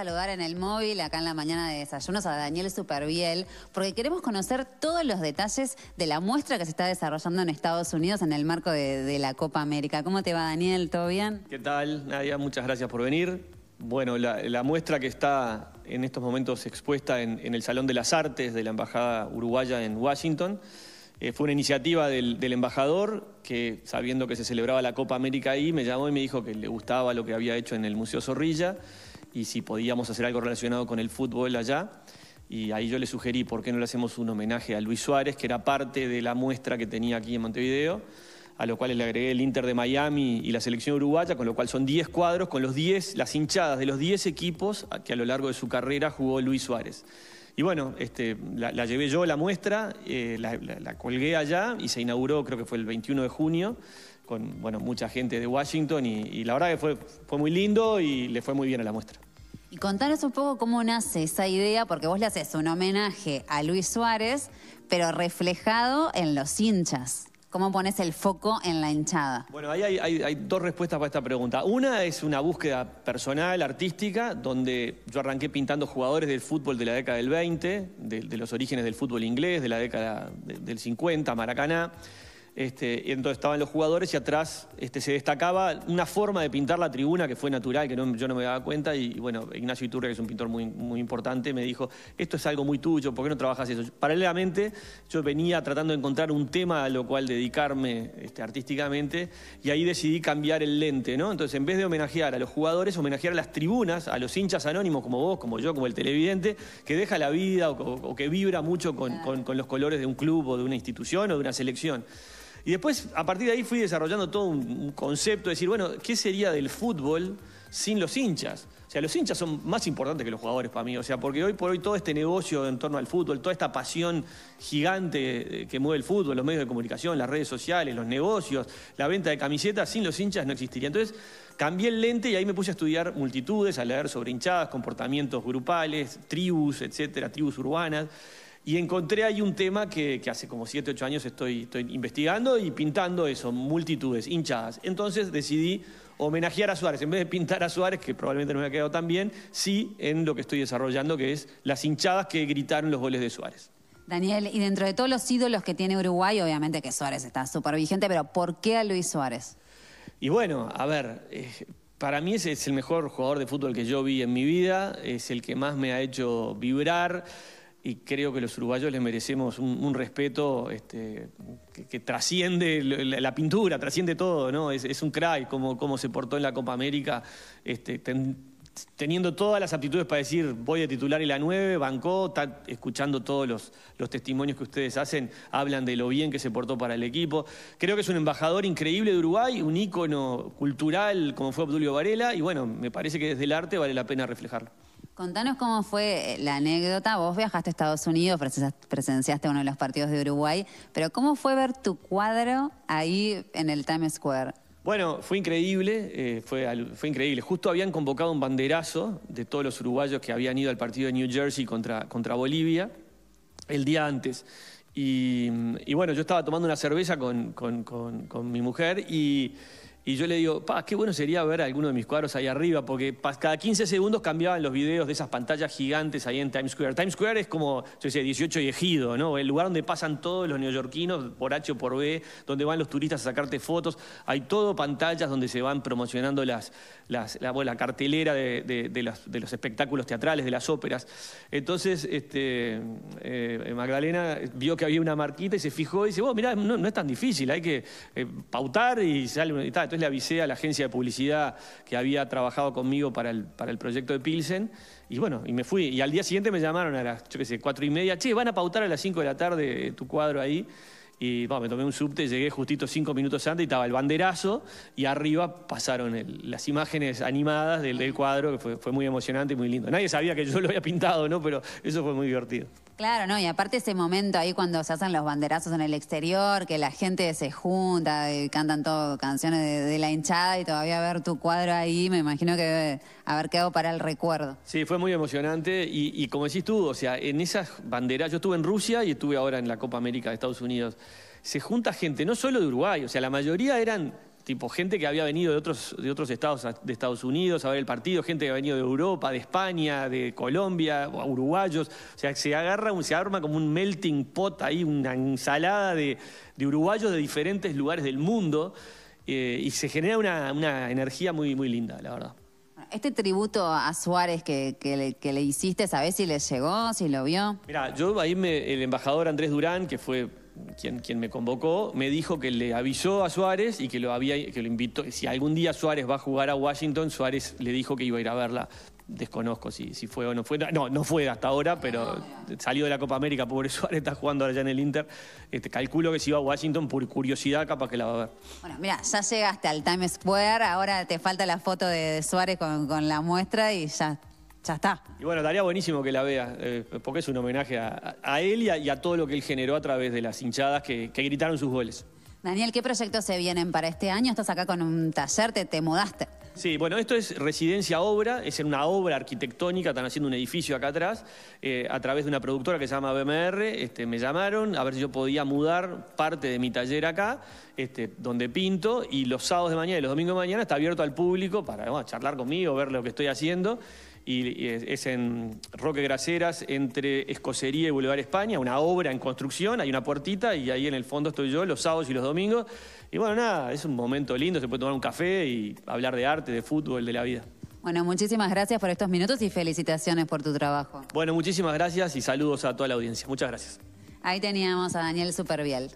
saludar en el móvil, acá en la mañana de desayunos, a Daniel Superviel, porque queremos conocer todos los detalles de la muestra que se está desarrollando en Estados Unidos en el marco de, la Copa América. ¿Cómo te va, Daniel? ¿Todo bien? ¿Qué tal, Nadia? Muchas gracias por venir. Bueno, la, muestra que está en estos momentos expuesta en, el Salón de las Artes de la Embajada Uruguaya en Washington. Eh, fue una iniciativa del, embajador que, sabiendo que se celebraba la Copa América ahí, me llamó y me dijo que le gustaba lo que había hecho en el Museo Zorrilla y si podíamos hacer algo relacionado con el fútbol allá. Y ahí yo le sugerí por qué no le hacemos un homenaje a Luis Suárez, que era parte de la muestra que tenía aquí en Montevideo, a lo cual le agregué el Inter de Miami y la selección uruguaya, con lo cual son 10 cuadros, con los 10, las hinchadas de los 10 equipos que a lo largo de su carrera jugó Luis Suárez. Y bueno, este, la, llevé yo la muestra, eh, la, colgué allá y se inauguró, creo que fue el 21 de junio, con bueno, mucha gente de Washington y, la verdad que fue, fue muy lindo y le fue muy bien a la muestra. Y contanos un poco cómo nace esa idea, porque vos le haces un homenaje a Luis Suárez, pero reflejado en los hinchas. ¿Cómo pones el foco en la hinchada? Bueno, ahí hay, dos respuestas para esta pregunta. Una es una búsqueda personal, artística, donde yo arranqué pintando jugadores del fútbol de la década del 20, de, los orígenes del fútbol inglés, de la década del 50, Maracaná. Este, y entonces estaban los jugadores y atrás este, se destacaba una forma de pintar la tribuna que fue natural, que yo no me daba cuenta. Y, bueno, Ignacio Iturre, que es un pintor muy, muy importante, me dijo, esto es algo muy tuyo, ¿por qué no trabajas eso? Paralelamente, yo venía tratando de encontrar un tema a lo cual dedicarme este, artísticamente y ahí decidí cambiar el lente, ¿no? Entonces, en vez de homenajear a los jugadores, homenajear a las tribunas, a los hinchas anónimos como vos, como yo, como el televidente, que deja la vida o, que vibra mucho con los colores de un club o de una institución o de una selección. Y después, a partir de ahí, fui desarrollando todo un concepto de decir, bueno, ¿qué sería del fútbol sin los hinchas? O sea, los hinchas son más importantes que los jugadores para mí. O sea, porque hoy por hoy todo este negocio en torno al fútbol, toda esta pasión gigante que mueve el fútbol, los medios de comunicación, las redes sociales, los negocios, la venta de camisetas, sin los hinchas no existiría. Entonces, cambié el lente y ahí me puse a estudiar multitudes, a leer sobre hinchadas, comportamientos grupales, tribus, etcétera, tribus urbanas. Y encontré ahí un tema que, hace como 7, 8 años estoy, estoy investigando y pintando eso, multitudes, hinchadas. Entonces decidí homenajear a Suárez. En vez de pintar a Suárez, que probablemente no me ha quedado tan bien, sí en lo que estoy desarrollando, que es las hinchadas que gritaron los goles de Suárez. Daniel, y dentro de todos los ídolos que tiene Uruguay, obviamente que Suárez está súper vigente, pero ¿por qué a Luis Suárez? Y bueno, a ver, eh, para mí ese es el mejor jugador de fútbol que yo vi en mi vida, es el que más me ha hecho vibrar y creo que los uruguayos les merecemos un, respeto este, que, trasciende la, pintura, trasciende todo, ¿no? Es, un crack como, se portó en la Copa América, este, teniendo todas las aptitudes para decir voy a titular y la 9, bancó, está escuchando todos los, los, testimonios que ustedes hacen, hablan de lo bien que se portó para el equipo. Creo que es un embajador increíble de Uruguay, un ícono cultural como fue Obdulio Varela, y bueno, me parece que desde el arte vale la pena reflejarlo. Contanos cómo fue eh, la anécdota. Vos viajaste a Estados Unidos, presenciaste uno de los partidos de Uruguay, pero ¿cómo fue ver tu cuadro ahí en el Times Square? Bueno, fue increíble, eh, fue, increíble. Justo habían convocado un banderazo de todos los uruguayos que habían ido al partido de New Jersey contra, contra Bolivia el día antes. Y, bueno, yo estaba tomando una cerveza con mi mujer y y yo le digo, pa, qué bueno sería ver alguno de mis cuadros ahí arriba, porque cada 15 segundos cambiaban los videos de esas pantallas gigantes ahí en Times Square. Times Square es como, yo sé 18 y ejido, ¿no? El lugar donde pasan todos los neoyorquinos por H o por B, donde van los turistas a sacarte fotos. Hay todo pantallas donde se van promocionando las, la, cartelera de, de, los, espectáculos teatrales, de las óperas. Entonces, este, eh, Magdalena vio que había una marquita y se fijó y dice, bueno, no, es tan difícil, hay que eh, pautar y sale y tal. Entonces le avisé a la agencia de publicidad que había trabajado conmigo para el, para el proyecto de Pilsen. Y bueno, y me fui. Y al día siguiente me llamaron a las, yo qué sé, cuatro y media. Che, van a pautar a las cinco de la tarde eh, tu cuadro ahí. Y bueno, me tomé un subte, llegué justito cinco minutos antes y estaba el banderazo y arriba pasaron las imágenes animadas del, cuadro, que fue, muy emocionante y muy lindo. Nadie sabía que yo lo había pintado, ¿no? Pero eso fue muy divertido. Claro, no, y aparte ese momento ahí cuando se hacen los banderazos en el exterior, que la gente se junta y cantan todo canciones de, la hinchada y todavía ver tu cuadro ahí, me imagino que debe haber quedado para el recuerdo. Sí, fue muy emocionante y, y como decís tú, o sea, en esas banderas, yo estuve en Rusia y estuve ahora en la Copa América de Estados Unidos, se junta gente no solo de Uruguay, o sea, la mayoría eran Tipo, gente que había venido de otros, de otros estados, de Estados Unidos a ver el partido, gente que había venido de Europa, de España, de Colombia, uruguayos. O sea, se agarra, se arma como un melting pot ahí, una ensalada de, uruguayos de diferentes lugares del mundo. Eh, y se genera una, energía muy, muy linda, la verdad. Este tributo a Suárez que, le, hiciste, ¿sabés si le llegó, si lo vio? Mira, yo ahí me, el embajador Andrés Durán, que fue quien, me convocó, me dijo que le avisó a Suárez y que lo, había, que lo invitó. Si algún día Suárez va a jugar a Washington, Suárez le dijo que iba a ir a verla. Desconozco si, si fue o no fue. No, no fue hasta ahora, pero salió de la Copa América, pobre Suárez, está jugando allá en el Inter. Este, calculo que si va a Washington, por curiosidad, capaz que la va a ver. Bueno, mira, ya llegaste al Times Square, ahora te falta la foto de Suárez con, con la muestra y ya ya está. Y bueno, estaría buenísimo que la veas, eh, porque es un homenaje a, él y a, todo lo que él generó a través de las hinchadas que, gritaron sus goles. Daniel, ¿qué proyectos se vienen para este año? Estás acá con un taller, te, mudaste. Sí, bueno, esto es residencia obra, es en una obra arquitectónica, están haciendo un edificio acá atrás, eh, a través de una productora que se llama BMR, este, me llamaron a ver si yo podía mudar parte de mi taller acá, este, donde pinto, y los sábados de mañana y los domingos de mañana está abierto al público para charlar conmigo, ver lo que estoy haciendo y es en Roque Graceras, entre Escocería y Boulevard España, una obra en construcción, hay una puertita y ahí en el fondo estoy yo los sábados y los domingos. Y bueno, nada, es un momento lindo, se puede tomar un café y hablar de arte, de fútbol, de la vida. Bueno, muchísimas gracias por estos minutos y felicitaciones por tu trabajo. Bueno, muchísimas gracias y saludos a toda la audiencia. Muchas gracias. Ahí teníamos a Daniel Supervial.